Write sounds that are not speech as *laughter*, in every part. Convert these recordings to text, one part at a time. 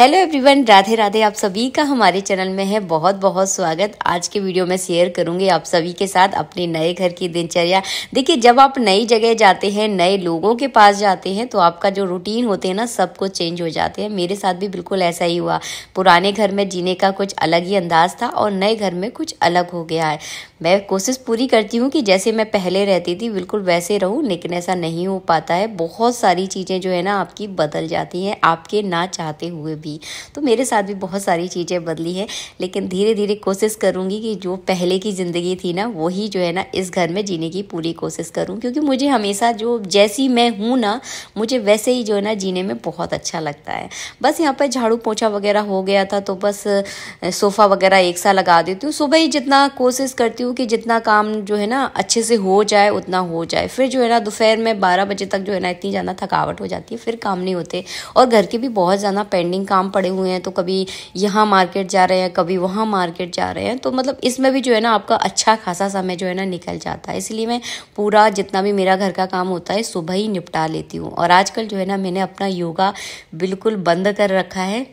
hello everyone Radhe Radhe आप सभी का हमारे चैनल में है बहुत बहुत स्वागत आज के वीडियो में शेयर करूंगी आप सभी के साथ अपने नए घर की दिनचर्या देखिए जब आप नई जगह जाते हैं नए लोगों के पास जाते हैं तो आपका जो रूटीन होते हैं ना सब कुछ चेंज हो जाते हैं मेरे साथ भी बिल्कुल ऐसा ही हुआ पुराने घर में जीने का कुछ अलग ही अंदाज था और नए घर में कुछ अलग हो गया है मैं कोशिश पूरी करती हूँ कि जैसे मैं पहले रहती थी बिल्कुल वैसे रहूँ लेकिन ऐसा नहीं हो पाता है बहुत सारी चीज़ें जो है ना आपकी बदल जाती हैं आपके ना चाहते हुए भी भी तो मेरे साथ भी बहुत सारी चीज़ें बदली है लेकिन धीरे धीरे कोशिश करूँगी कि जो पहले की ज़िंदगी थी ना वही जो है ना इस घर में जीने की पूरी कोशिश करूँ क्योंकि मुझे हमेशा जो जैसी मैं हूँ ना मुझे वैसे ही जो है ना जीने में बहुत अच्छा लगता है बस यहाँ पर झाड़ू पोछा वगैरह हो गया था तो बस सोफ़ा वगैरह एक सा लगा देती हूँ सुबह ही जितना कोशिश करती हूँ कि जितना काम जो है ना अच्छे से हो जाए उतना हो जाए फिर जो है ना दोपहर में बारह बजे तक जो है ना इतनी ज़्यादा थकावट हो जाती है फिर काम नहीं होते और घर के भी बहुत ज़्यादा पेंडिंग काम काम पड़े हुए हैं तो कभी यहाँ मार्केट जा रहे हैं कभी वहाँ मार्केट जा रहे हैं तो मतलब इसमें भी जो है ना आपका अच्छा खासा समय जो है ना निकल जाता है इसलिए मैं पूरा जितना भी मेरा घर का काम होता है सुबह ही निपटा लेती हूँ और आजकल जो है ना मैंने अपना योगा बिल्कुल बंद कर रखा है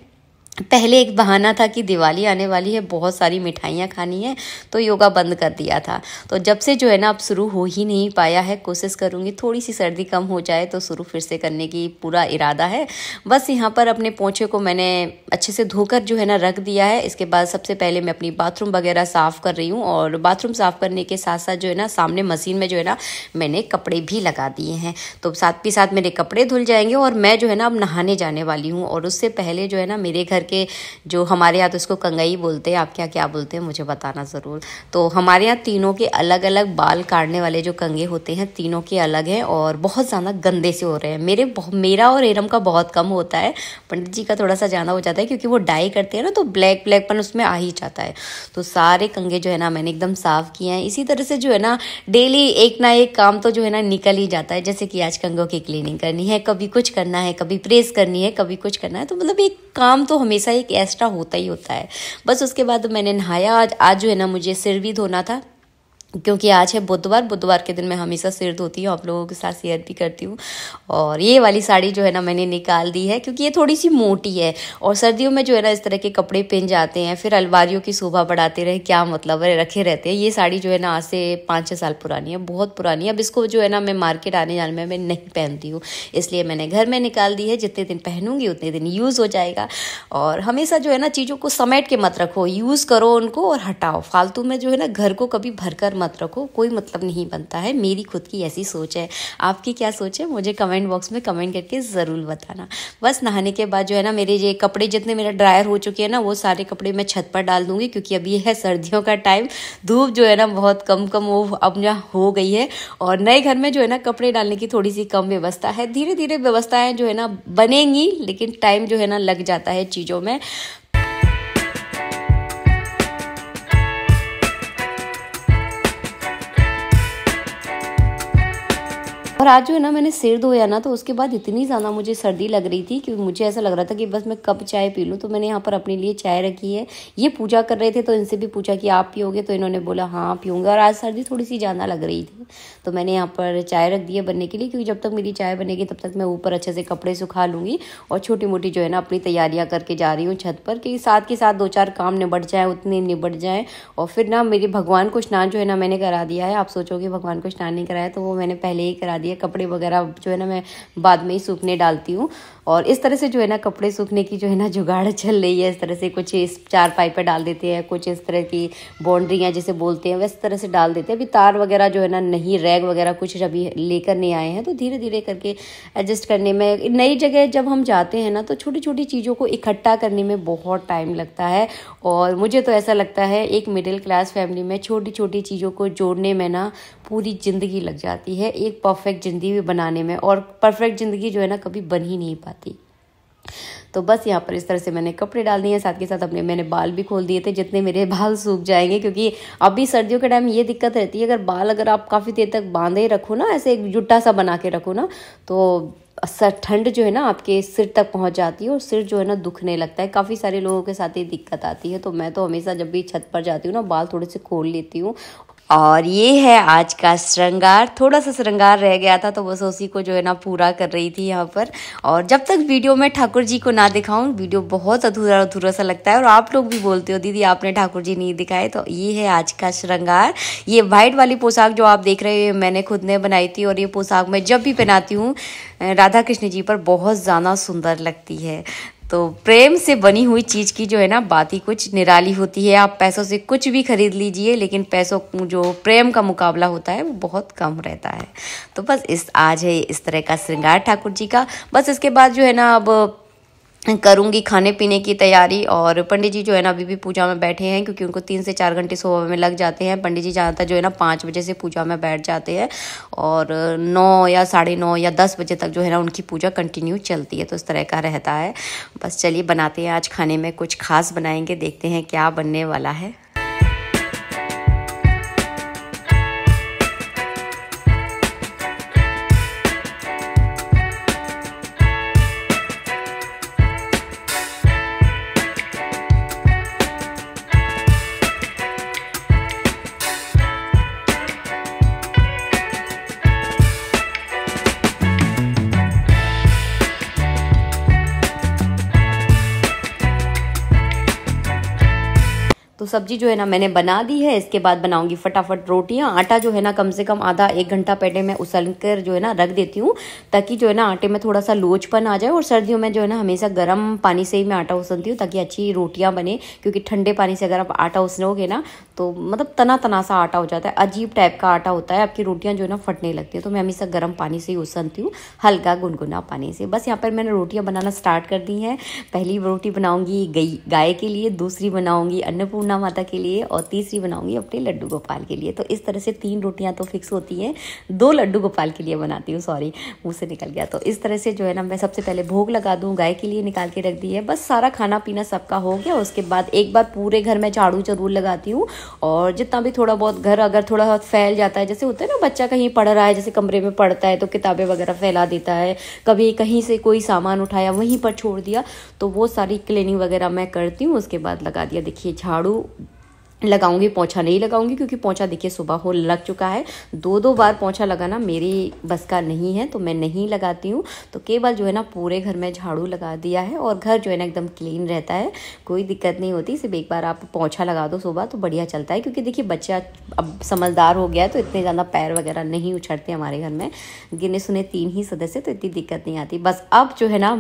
पहले एक बहाना था कि दिवाली आने वाली है बहुत सारी मिठाइयाँ खानी है तो योगा बंद कर दिया था तो जब से जो है ना अब शुरू हो ही नहीं पाया है कोशिश करूँगी थोड़ी सी सर्दी कम हो जाए तो शुरू फिर से करने की पूरा इरादा है बस यहाँ पर अपने पोछे को मैंने अच्छे से धोकर जो है ना रख दिया है इसके बाद सबसे पहले मैं अपनी बाथरूम वगैरह साफ़ कर रही हूँ और बाथरूम साफ़ करने के साथ साथ जो है ना सामने मशीन में जो है ना मैंने कपड़े भी लगा दिए हैं तो साथ ही साथ मेरे कपड़े धुल जाएंगे और मैं जो है ना अब नहाने जाने वाली हूँ और उससे पहले जो है ना मेरे घर करके जो हमारे यहाँ तो इसको कंगई बोलते हैं आप क्या क्या बोलते हैं मुझे बताना ज़रूर तो हमारे यहाँ तीनों के अलग अलग बाल काटने वाले जो कंगे होते हैं तीनों के अलग हैं और बहुत ज़्यादा गंदे से हो रहे हैं मेरे मेरा और एरम का बहुत कम होता है पंडित जी का थोड़ा सा ज़्यादा हो जाता है क्योंकि वो डाई करते हैं ना तो ब्लैक ब्लैकपन उसमें आ ही जाता है तो सारे कंगे जो है ना मैंने एकदम साफ़ किए हैं इसी तरह से जो है ना डेली एक ना एक काम तो जो है ना निकल ही जाता है जैसे कि आज कंगों की क्लीनिंग करनी है कभी कुछ करना है कभी प्रेस करनी है कभी कुछ करना है तो मतलब एक काम तो हमें हमेशा एक एक्स्ट्रा होता ही होता है बस उसके बाद मैंने नहाया आज आज जो है ना मुझे सिर भी धोना था क्योंकि आज है बुधवार बुधवार के दिन मैं हमेशा सिर धोती हूँ आप लोगों के साथ शेयर भी करती हूँ और ये वाली साड़ी जो है ना मैंने निकाल दी है क्योंकि ये थोड़ी सी मोटी है और सर्दियों में जो है ना इस तरह के कपड़े पहन जाते हैं फिर अलवारियों की शोभा बढ़ाते रहे क्या मतलब है रखे रहते हैं ये साड़ी जो है ना आज से पाँच छः साल पुरानी है बहुत पुरानी है अब इसको जो है ना मैं मार्केट आने जाने में मैं नहीं पहनती हूँ इसलिए मैंने घर में निकाल दी है जितने दिन पहनूंगी उतने दिन यूज़ हो जाएगा और हमेशा जो है ना चीज़ों को समेट के मत रखो यूज़ करो उनको और हटाओ फालतू में जो है ना घर को कभी भरकर मत मत रखो कोई मतलब नहीं बनता है मेरी खुद की ऐसी सोच है आपकी क्या सोच है मुझे कमेंट बॉक्स में कमेंट करके ज़रूर बताना बस नहाने के बाद जो है ना मेरे ये कपड़े जितने मेरा ड्रायर हो चुके हैं ना वो सारे कपड़े मैं छत पर डाल दूँगी क्योंकि अभी है सर्दियों का टाइम धूप जो है ना बहुत कम कम वो अब हो गई है और नए घर में जो है ना कपड़े डालने की थोड़ी सी कम व्यवस्था है धीरे धीरे व्यवस्थाएं जो है ना बनेंगी लेकिन टाइम जो है ना लग जाता है चीज़ों में और आज जो है ना मैंने सिर धोया ना तो उसके बाद इतनी ज़्यादा मुझे सर्दी लग रही थी कि मुझे ऐसा लग रहा था कि बस मैं कब चाय पी लूँ तो मैंने यहाँ पर अपने लिए चाय रखी है ये पूजा कर रहे थे तो इनसे भी पूछा कि आप पियोगे तो इन्होंने बोला हाँ पीऊँगा और आज सर्दी थोड़ी सी ज़्यादा लग रही थी तो मैंने यहाँ पर चाय रख दी है बनने के लिए क्योंकि जब तक मेरी चाय बनेगी तब तक मैं ऊपर अच्छे से कपड़े सुखा लूँगी और छोटी मोटी जो है ना अपनी तैयारियाँ करके जा रही हूँ छत पर कि साथ के साथ दो चार काम निबट जाए उतने निबट जाए और फिर ना मेरे भगवान को स्नान जो है ना मैंने करा दिया है आप सोचोगे भगवान को स्नान नहीं कराया तो वो मैंने पहले ही करा दिया दिया कपड़े वगैरह जो है ना मैं बाद में ही सूखने डालती हूँ और इस तरह से जो है ना कपड़े सूखने की जो है ना जुगाड़ *laughs* चल रही है इस तरह से कुछ इस चार पाई डाल देते हैं कुछ इस तरह की बाउंड्रियाँ जैसे बोलते हैं वैसे तरह से डाल देते हैं अभी तार वगैरह जो है ना नहीं रैग वगैरह कुछ अभी लेकर नहीं आए हैं तो धीरे धीरे करके एडजस्ट करने में नई जगह जब हम जाते हैं ना तो छोटी छोटी चीज़ों को इकट्ठा करने में बहुत टाइम लगता है और मुझे तो ऐसा लगता है एक मिडिल क्लास फैमिली में छोटी छोटी चीज़ों को जोड़ने में ना पूरी ज़िंदगी लग जाती है एक परफेक्ट परफेक्ट ज़िंदगी भी बनाने में और परफेक्ट ज़िंदगी जो है ना कभी बन ही नहीं पाती तो बस यहाँ पर इस तरह से मैंने कपड़े डाल दिए साथ के साथ अपने मैंने बाल भी खोल दिए थे जितने मेरे *laughs* बाल सूख जाएंगे क्योंकि अभी सर्दियों के टाइम ये दिक्कत रहती है अगर बाल अगर आप काफ़ी देर तक बांधे ही रखो ना ऐसे एक जुट्टा सा बना के रखो ना तो ठंड जो है ना आपके सिर तक पहुंच जाती है और सिर जो है ना दुखने लगता है काफ़ी सारे लोगों के साथ ये दिक्कत आती है तो मैं तो हमेशा जब भी छत पर जाती हूँ ना बाल थोड़े से खोल लेती हूँ और ये है आज का श्रृंगार थोड़ा सा श्रृंगार रह गया था तो बस उसी को जो है ना पूरा कर रही थी यहाँ पर और जब तक वीडियो में ठाकुर जी को ना दिखाऊं वीडियो बहुत अधूरा अधूरा सा लगता है और आप लोग भी बोलते हो दीदी आपने ठाकुर जी नहीं दिखाए तो ये है आज का श्रृंगार ये व्हाइट वाली पोशाक जो आप देख रहे हो मैंने खुद ने बनाई थी और ये पोशाक मैं जब भी पहनाती हूँ राधा कृष्ण जी पर बहुत ज़्यादा सुंदर लगती है तो प्रेम से बनी हुई चीज़ की जो है ना बात ही कुछ निराली होती है आप पैसों से कुछ भी खरीद लीजिए लेकिन पैसों जो प्रेम का मुकाबला होता है वो बहुत कम रहता है तो बस इस आज है इस तरह का श्रृंगार ठाकुर जी का बस इसके बाद जो है ना अब करूँगी खाने पीने की तैयारी और पंडित जी जो है ना अभी भी पूजा में बैठे हैं क्योंकि उनको तीन से चार घंटे सुबह में लग जाते हैं पंडित जी ज़्यादातर जो है ना पाँच बजे से पूजा में बैठ जाते हैं और नौ या साढ़े नौ या दस बजे तक जो है ना उनकी पूजा कंटिन्यू चलती है तो इस तरह का रहता है बस चलिए बनाते हैं आज खाने में कुछ खास बनाएंगे देखते हैं क्या बनने वाला है सब्जी जो है ना मैंने बना दी है इसके बाद बनाऊंगी फटाफट रोटियाँ आटा जो है ना कम से कम आधा एक घंटा पहले मैं उसल कर जो है ना रख देती हूँ ताकि जो है ना आटे में थोड़ा सा लोचपन आ जाए और सर्दियों में जो है ना हमेशा गर्म पानी से ही मैं आटा उसलती हूँ ताकि अच्छी रोटियाँ बने क्योंकि ठंडे पानी से अगर आप आटा उसलोगे ना तो मतलब तना तना सा आटा हो जाता है अजीब टाइप का आटा होता है आपकी रोटियाँ जो है ना फटने लगती है तो मैं हमेशा गर्म पानी से ही उसलती हूँ हल्का गुनगुना पानी से बस यहाँ पर मैंने रोटियाँ बनाना स्टार्ट कर दी हैं पहली रोटी बनाऊँगी गाय के लिए दूसरी बनाऊँगी अन्नपूर्णा माता के लिए और तीसरी बनाऊंगी अपने लड्डू गोपाल के लिए तो इस तरह से तीन रोटियां तो फिक्स होती हैं दो लड्डू गोपाल के लिए बनाती हूँ सॉरी मुँह से निकल गया तो इस तरह से जो है ना मैं सबसे पहले भोग लगा दूँ गाय के लिए निकाल के रख दी है बस सारा खाना पीना सबका हो गया उसके बाद एक बार पूरे घर में झाड़ू जरूर लगाती हूँ और जितना भी थोड़ा बहुत घर अगर थोड़ा बहुत फैल जाता है जैसे होता है ना बच्चा कहीं पढ़ रहा है जैसे कमरे में पढ़ता है तो किताबें वगैरह फैला देता है कभी कहीं से कोई सामान उठाया वहीं पर छोड़ दिया तो वो सारी क्लीनिंग वगैरह मैं करती हूँ उसके बाद लगा दिया देखिए झाड़ू लगाऊंगी पोछा नहीं लगाऊंगी क्योंकि पोछा देखिए सुबह हो लग चुका है दो दो बार पोछा लगाना मेरी बस का नहीं है तो मैं नहीं लगाती हूँ तो केवल जो है ना पूरे घर में झाड़ू लगा दिया है और घर जो है ना एकदम क्लीन रहता है कोई दिक्कत नहीं होती सिर्फ एक बार आप पोछा लगा दो सुबह तो बढ़िया चलता है क्योंकि देखिए बच्चा अब समझदार हो गया है तो इतने ज़्यादा पैर वगैरह नहीं उछड़ते हमारे घर में गिने सुने तीन ही सदस्य तो इतनी दिक्कत नहीं आती बस अब जो है ना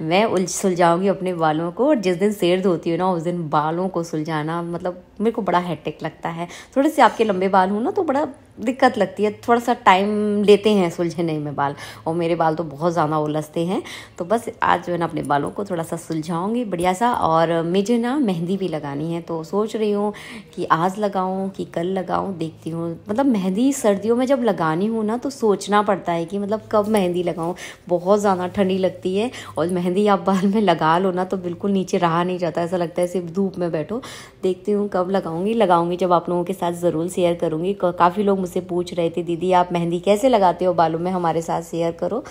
मैं उलझ सुलझाऊँगी अपने बालों को और जिस दिन सिर धोती हूँ ना उस दिन बालों को सुलझाना मतलब मेरे को बड़ा हेडेक लगता है थोड़े से आपके लंबे बाल हो ना तो बड़ा दिक्कत लगती है थोड़ा सा टाइम लेते हैं सुलझने में बाल और मेरे बाल तो बहुत ज़्यादा उलझते हैं तो बस आज जो है ना अपने बालों को थोड़ा सा सुलझाऊंगी बढ़िया सा और मुझे ना मेहंदी भी लगानी है तो सोच रही हूँ कि आज लगाऊँ कि कल लगाऊँ देखती हूँ मतलब मेहंदी सर्दियों में जब लगानी हूँ ना तो सोचना पड़ता है कि मतलब कब मेहंदी लगाऊँ बहुत ज़्यादा ठंडी लगती है और मेहंदी आप बाल में लगा लो ना तो बिल्कुल नीचे रहा नहीं जाता ऐसा लगता है सिर्फ धूप में बैठो देखती हूँ कब लगाऊँगी लगाऊँगी जब आप लोगों के साथ ज़रूर शेयर करूँगी काफ़ी लोग मुझसे पूछ रहे थे दीदी आप मेहंदी कैसे लगाते हो बालों में हमारे साथ शेयर करो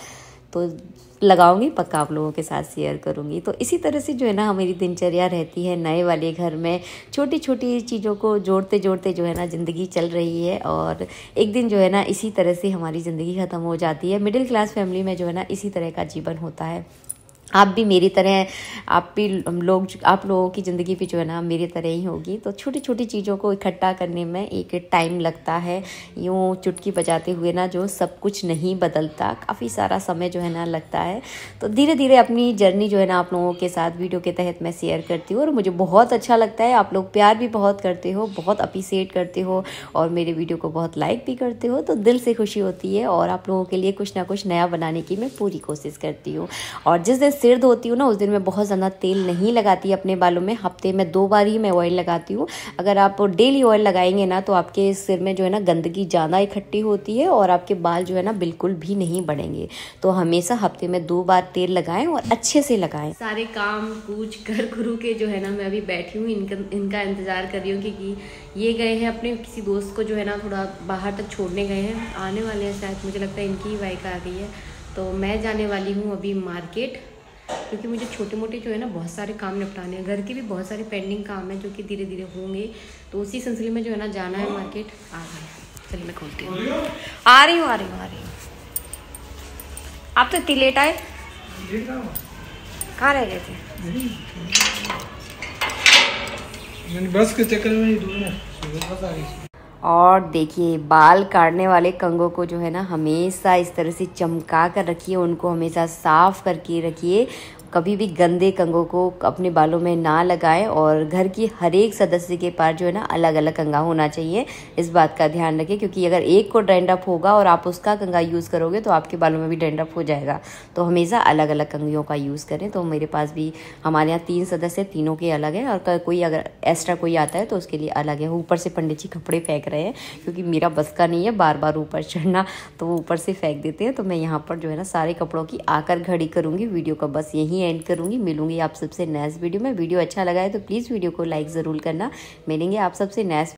तो लगाऊंगी पक्का आप लोगों के साथ शेयर करूंगी तो इसी तरह से जो है ना हमारी दिनचर्या रहती है नए वाले घर में छोटी छोटी चीज़ों को जोड़ते जोड़ते जो है ना ज़िंदगी चल रही है और एक दिन जो है ना इसी तरह से हमारी ज़िंदगी ख़त्म हो जाती है मिडिल क्लास फैमिली में जो है ना इसी तरह का जीवन होता है आप भी मेरी तरह आप भी लोग आप लोगों की ज़िंदगी भी जो है ना मेरी तरह ही होगी तो छोटी छोटी चीज़ों को इकट्ठा करने में एक टाइम लगता है यूँ चुटकी बजाते हुए ना जो सब कुछ नहीं बदलता काफ़ी सारा समय जो है ना लगता है तो धीरे धीरे अपनी जर्नी जो है ना आप लोगों के साथ वीडियो के तहत मैं शेयर करती हूँ और मुझे बहुत अच्छा लगता है आप लोग प्यार भी बहुत करते हो बहुत अप्रिसिएट करते हो और मेरे वीडियो को बहुत लाइक भी करते हो तो दिल से खुशी होती है और आप लोगों के लिए कुछ ना कुछ नया बनाने की मैं पूरी कोशिश करती हूँ और जिस दिन सिर धोती हूँ ना उस दिन मैं बहुत ज़्यादा तेल नहीं लगाती अपने बालों में हफ्ते में दो बार ही मैं ऑयल लगाती हूँ अगर आप डेली ऑयल लगाएंगे ना तो आपके सिर में जो है ना गंदगी ज़्यादा इकट्ठी होती है और आपके बाल जो है ना बिल्कुल भी नहीं बढ़ेंगे तो हमेशा हफ्ते में दो बार तेल लगाएं और अच्छे से लगाएं सारे काम कूच कर गुरु के जो है ना मैं अभी बैठी हूँ इनका इनका इंतज़ार कर रही हूँ क्योंकि ये गए हैं अपने किसी दोस्त को जो है ना थोड़ा बाहर तक छोड़ने गए हैं आने वाले हैं शायद मुझे लगता है इनकी ही बाइक आ गई है तो मैं जाने वाली हूँ अभी मार्केट क्योंकि मुझे छोटे मोटे जो है ना बहुत सारे काम निपटाने हैं घर के भी बहुत सारे पेंडिंग काम हैं जो कि धीरे धीरे होंगे तो उसी सिलसिले में जो है ना जाना है मार्केट आ गए चलिए मैं खोलती हूँ आ रही हूँ आ रही हूँ आ रही हूँ आप तो इतनी लेट आए कहाँ रह गए थे बस के चक्कर में ही दूर है और देखिए बाल काटने वाले कंगों को जो है ना हमेशा इस तरह से चमका कर रखिए उनको हमेशा साफ़ करके रखिए कभी भी गंदे कंगों को अपने बालों में ना लगाएं और घर की हर एक सदस्य के पास जो है ना अलग अलग कंगा होना चाहिए इस बात का ध्यान रखें क्योंकि अगर एक को डेंडअप होगा और आप उसका कंगा यूज़ करोगे तो आपके बालों में भी डेंडअप हो जाएगा तो हमेशा अलग अलग कंगियों का यूज़ करें तो मेरे पास भी हमारे यहाँ तीन सदस्य तीनों के अलग हैं और कोई अगर एक्स्ट्रा कोई आता है तो उसके लिए अलग है ऊपर से पंडित जी कपड़े फेंक रहे हैं क्योंकि मेरा बस का नहीं है बार बार ऊपर चढ़ना तो वो ऊपर से फेंक देते हैं तो मैं यहाँ पर जो है ना सारे कपड़ों की आकर घड़ी करूँगी वीडियो का बस यही यहीं एंड करूँगी मिलूंगी आप सबसे नेक्स्ट वीडियो में वीडियो अच्छा लगा है तो प्लीज़ वीडियो को लाइक ज़रूर करना मिलेंगे आप सबसे नेक्स्ट